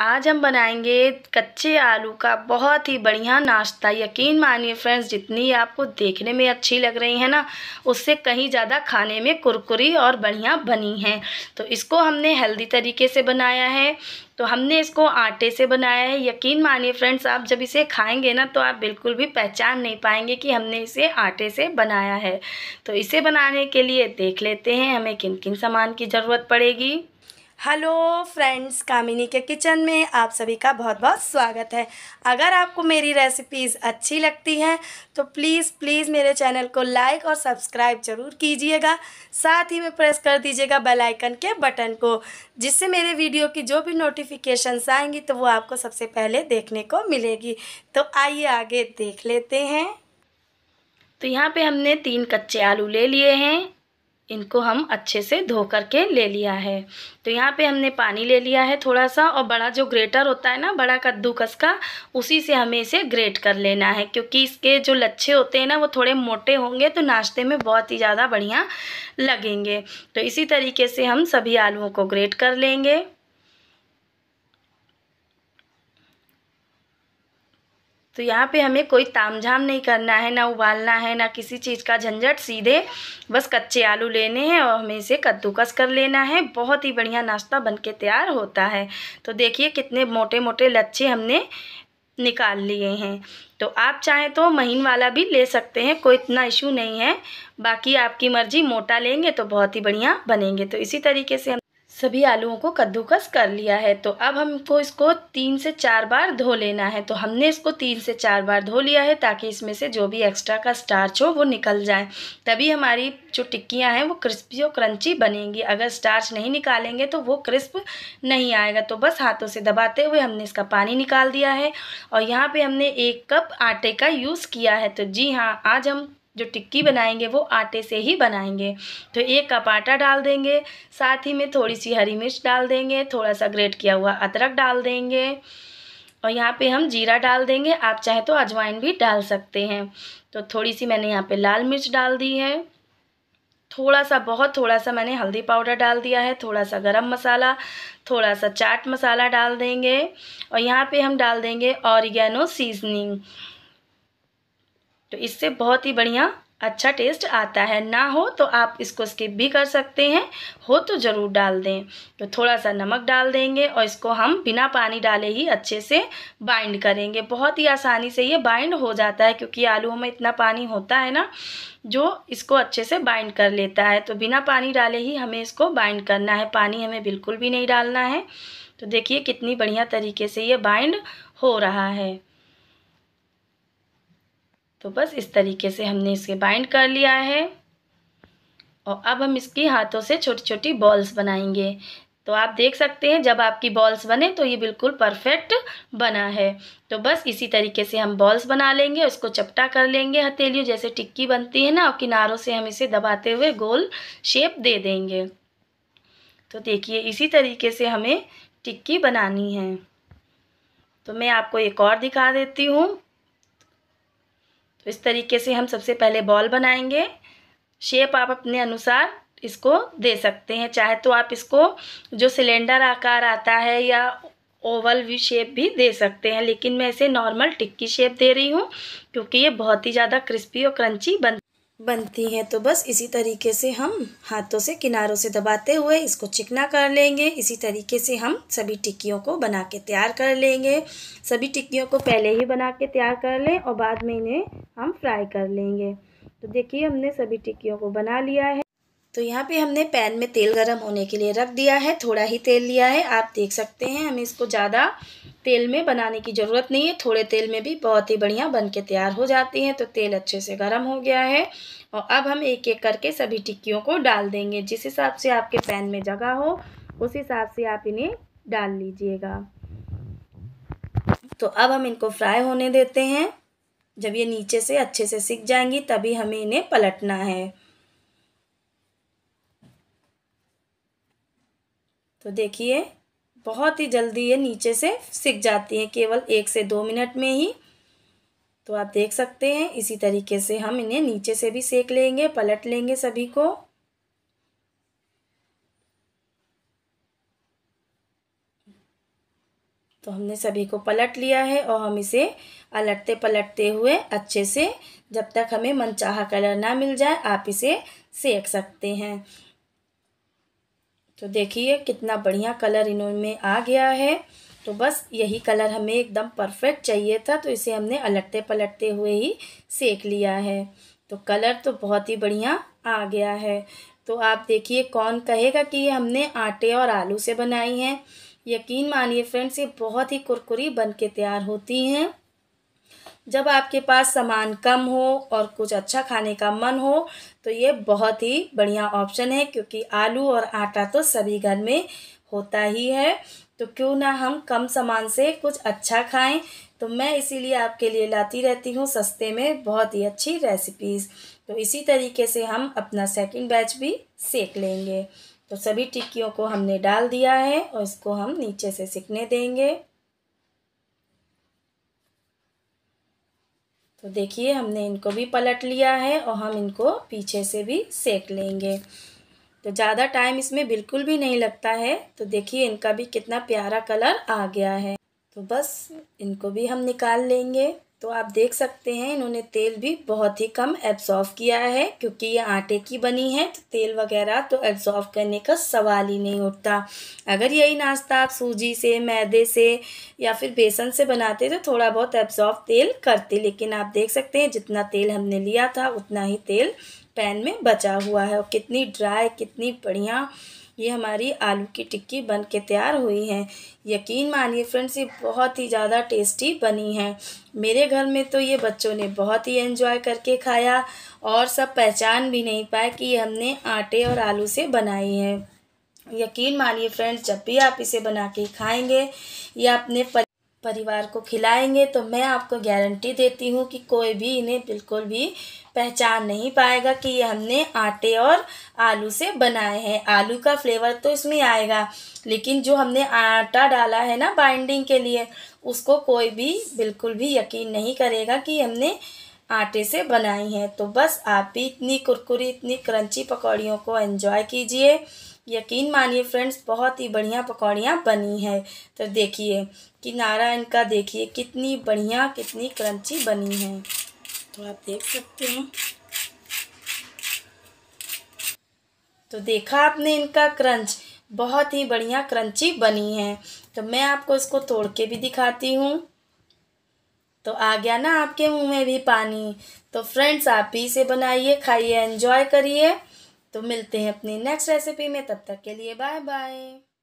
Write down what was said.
आज हम बनाएंगे कच्चे आलू का बहुत ही बढ़िया नाश्ता यकीन मानिए फ्रेंड्स जितनी आपको देखने में अच्छी लग रही है ना उससे कहीं ज़्यादा खाने में कुरकुरी और बढ़िया बनी है तो इसको हमने हेल्दी तरीके से बनाया है तो हमने इसको आटे से बनाया है यकीन मानिए फ्रेंड्स आप जब इसे खाएंगे ना तो आप बिल्कुल भी पहचान नहीं पाएंगे कि हमने इसे आटे से बनाया है तो इसे बनाने के लिए देख लेते हैं हमें किन किन सामान की ज़रूरत पड़ेगी हेलो फ्रेंड्स कामिनी के किचन में आप सभी का बहुत बहुत स्वागत है अगर आपको मेरी रेसिपीज़ अच्छी लगती हैं तो प्लीज़ प्लीज़ मेरे चैनल को लाइक और सब्सक्राइब ज़रूर कीजिएगा साथ ही में प्रेस कर दीजिएगा बेल आइकन के बटन को जिससे मेरे वीडियो की जो भी नोटिफिकेशंस आएंगी तो वो आपको सबसे पहले देखने को मिलेगी तो आइए आगे देख लेते हैं तो यहाँ पर हमने तीन कच्चे आलू ले लिए हैं इनको हम अच्छे से धो कर के ले लिया है तो यहाँ पे हमने पानी ले लिया है थोड़ा सा और बड़ा जो ग्रेटर होता है ना बड़ा कद्दूकस का उसी से हमें इसे ग्रेट कर लेना है क्योंकि इसके जो लच्छे होते हैं ना वो थोड़े मोटे होंगे तो नाश्ते में बहुत ही ज़्यादा बढ़िया लगेंगे तो इसी तरीके से हम सभी आलुओं को ग्रेट कर लेंगे तो यहाँ पे हमें कोई तामझाम नहीं करना है ना उबालना है ना किसी चीज़ का झंझट सीधे बस कच्चे आलू लेने हैं और हमें इसे कद्दूकस कर लेना है बहुत ही बढ़िया नाश्ता बनके तैयार होता है तो देखिए कितने मोटे मोटे लच्छे हमने निकाल लिए हैं तो आप चाहें तो महीन वाला भी ले सकते हैं कोई इतना इशू नहीं है बाकी आपकी मर्ज़ी मोटा लेंगे तो बहुत ही बढ़िया बनेंगे तो इसी तरीके से हम सभी आलूओं को कद्दूकस कर लिया है तो अब हमको इसको तीन से चार बार धो लेना है तो हमने इसको तीन से चार बार धो लिया है ताकि इसमें से जो भी एक्स्ट्रा का स्टार्च हो वो निकल जाए तभी हमारी जो टिक्कियाँ हैं वो क्रिस्पी और क्रंची बनेंगी अगर स्टार्च नहीं निकालेंगे तो वो क्रिस्प नहीं आएगा तो बस हाथों से दबाते हुए हमने इसका पानी निकाल दिया है और यहाँ पर हमने एक कप आटे का यूज़ किया है तो जी हाँ आज हम जो टिक्की बनाएंगे वो आटे से ही बनाएंगे तो एक कप आटा डाल देंगे साथ ही में थोड़ी सी हरी मिर्च डाल देंगे थोड़ा सा ग्रेट किया हुआ अदरक डाल देंगे और यहाँ पे हम जीरा डाल देंगे आप चाहे तो अजवाइन भी डाल सकते हैं तो थोड़ी सी मैंने यहाँ पे लाल मिर्च डाल दी है थोड़ा सा बहुत थोड़ा सा मैंने हल्दी पाउडर डाल दिया है थोड़ा सा गरम मसाला थोड़ा सा चाट मसाला डाल देंगे और यहाँ पे हम डाल देंगे ऑरिगेनो सीजनिंग तो इससे बहुत ही बढ़िया अच्छा टेस्ट आता है ना हो तो आप इसको स्किप भी कर सकते हैं हो तो ज़रूर डाल दें तो थोड़ा सा नमक डाल देंगे और इसको हम बिना पानी डाले ही अच्छे से बाइंड करेंगे बहुत ही आसानी से ये बाइंड हो जाता है क्योंकि आलूओं में इतना पानी होता है ना जो इसको अच्छे से बाइंड कर लेता है तो बिना पानी डाले ही हमें इसको बाइंड करना है पानी हमें बिल्कुल भी नहीं डालना है तो देखिए कितनी बढ़िया तरीके से ये बाइंड हो रहा है तो बस इस तरीके से हमने इसे बाइंड कर लिया है और अब हम इसकी हाथों से छोटी छोटी बॉल्स बनाएंगे तो आप देख सकते हैं जब आपकी बॉल्स बने तो ये बिल्कुल परफेक्ट बना है तो बस इसी तरीके से हम बॉल्स बना लेंगे उसको चपटा कर लेंगे हथेलियों जैसे टिक्की बनती है ना और किनारों से हम इसे दबाते हुए गोल शेप दे देंगे तो देखिए इसी तरीके से हमें टिक्की बनानी है तो मैं आपको एक और दिखा देती हूँ तो इस तरीके से हम सबसे पहले बॉल बनाएंगे शेप आप अपने अनुसार इसको दे सकते हैं चाहे तो आप इसको जो सिलेंडर आकार आता है या ओवल भी शेप भी दे सकते हैं लेकिन मैं इसे नॉर्मल टिक्की शेप दे रही हूँ क्योंकि ये बहुत ही ज़्यादा क्रिस्पी और क्रंची बन बनती हैं तो बस इसी तरीके से हम हाथों से किनारों से दबाते हुए इसको चिकना कर लेंगे इसी तरीके से हम सभी टिक्कियों को बना के तैयार कर लेंगे सभी टिक्कियों को पहले ही बना के तैयार कर लें और बाद में इन्हें हम फ्राई कर लेंगे तो देखिए हमने सभी टिक्कियों को बना लिया है तो यहाँ पे हमने पैन में तेल गरम होने के लिए रख दिया है थोड़ा ही तेल लिया है आप देख सकते हैं हमें इसको ज़्यादा तेल में बनाने की ज़रूरत नहीं है थोड़े तेल में भी बहुत ही बढ़िया बन के तैयार हो जाती हैं तो तेल अच्छे से गर्म हो गया है और अब हम एक एक करके सभी टिक्कियों को डाल देंगे जिस हिसाब से आपके पैन में जगह हो उस हिसाब से आप इन्हें डाल लीजिएगा तो अब हम इनको फ्राई होने देते हैं जब ये नीचे से अच्छे से सीख जाएंगी तभी हमें इन्हें पलटना है तो देखिए बहुत ही जल्दी ये नीचे से सीख जाती हैं केवल एक से दो मिनट में ही तो आप देख सकते हैं इसी तरीके से हम इन्हें नीचे से भी सेक लेंगे पलट लेंगे सभी को तो हमने सभी को पलट लिया है और हम इसे अलटते पलटते हुए अच्छे से जब तक हमें मनचाहा कलर ना मिल जाए आप इसे सेक सकते हैं तो देखिए कितना बढ़िया कलर इन्होंने आ गया है तो बस यही कलर हमें एकदम परफेक्ट चाहिए था तो इसे हमने अलटते पलटते हुए ही सेक लिया है तो कलर तो बहुत ही बढ़िया आ गया है तो आप देखिए कौन कहेगा कि ये हमने आटे और आलू से बनाई हैं यकीन मानिए फ्रेंड्स ये बहुत ही कुरकुरी बन के तैयार होती हैं जब आपके पास सामान कम हो और कुछ अच्छा खाने का मन हो तो ये बहुत ही बढ़िया ऑप्शन है क्योंकि आलू और आटा तो सभी घर में होता ही है तो क्यों ना हम कम सामान से कुछ अच्छा खाएं तो मैं इसीलिए आपके लिए लाती रहती हूँ सस्ते में बहुत ही अच्छी रेसिपीज़ तो इसी तरीके से हम अपना सेकंड बैच भी सेक लेंगे तो सभी टिक्कियों को हमने डाल दिया है और इसको हम नीचे से सिकने देंगे तो देखिए हमने इनको भी पलट लिया है और हम इनको पीछे से भी सेक लेंगे तो ज़्यादा टाइम इसमें बिल्कुल भी नहीं लगता है तो देखिए इनका भी कितना प्यारा कलर आ गया है तो बस इनको भी हम निकाल लेंगे तो आप देख सकते हैं इन्होंने तेल भी बहुत ही कम एब्जॉर्व किया है क्योंकि ये आटे की बनी है तो तेल वगैरह तो एब्जॉर्व करने का सवाल ही नहीं उठता अगर यही नाश्ता आप सूजी से मैदे से या फिर बेसन से बनाते तो थोड़ा बहुत एब्जॉर्व तेल करते लेकिन आप देख सकते हैं जितना तेल हमने लिया था उतना ही तेल पैन में बचा हुआ है और कितनी ड्राई कितनी बढ़िया ये हमारी आलू की टिक्की बन के तैयार हुई है यकीन मानिए फ्रेंड्स ये बहुत ही ज़्यादा टेस्टी बनी हैं मेरे घर में तो ये बच्चों ने बहुत ही एंजॉय करके खाया और सब पहचान भी नहीं पाए कि ये हमने आटे और आलू से बनाई है यकीन मानिए फ्रेंड्स जब भी आप इसे बना के खाएँगे या अपने परिवार को खिलाएंगे तो मैं आपको गारंटी देती हूँ कि कोई भी इन्हें बिल्कुल भी पहचान नहीं पाएगा कि ये हमने आटे और आलू से बनाए हैं आलू का फ्लेवर तो इसमें आएगा लेकिन जो हमने आटा डाला है ना बाइंडिंग के लिए उसको कोई भी बिल्कुल भी यकीन नहीं करेगा कि हमने आटे से बनाई हैं तो बस आप भी इतनी कुरकुरी इतनी क्रंची पकौड़ियों को एंजॉय कीजिए यकीन मानिए फ्रेंड्स बहुत ही बढ़िया पकौड़ियाँ बनी है तो देखिए किनारा इनका देखिए कितनी बढ़िया कितनी क्रंची बनी है तो आप देख सकते हैं तो देखा आपने इनका क्रंच बहुत ही बढ़िया क्रंची बनी है तो मैं आपको इसको तोड़ के भी दिखाती हूँ तो आ गया ना आपके मुंह में भी पानी तो फ्रेंड्स आप भी से बनाइए खाइए एंजॉय करिए तो मिलते हैं अपनी नेक्स्ट रेसिपी में तब तक के लिए बाय बाय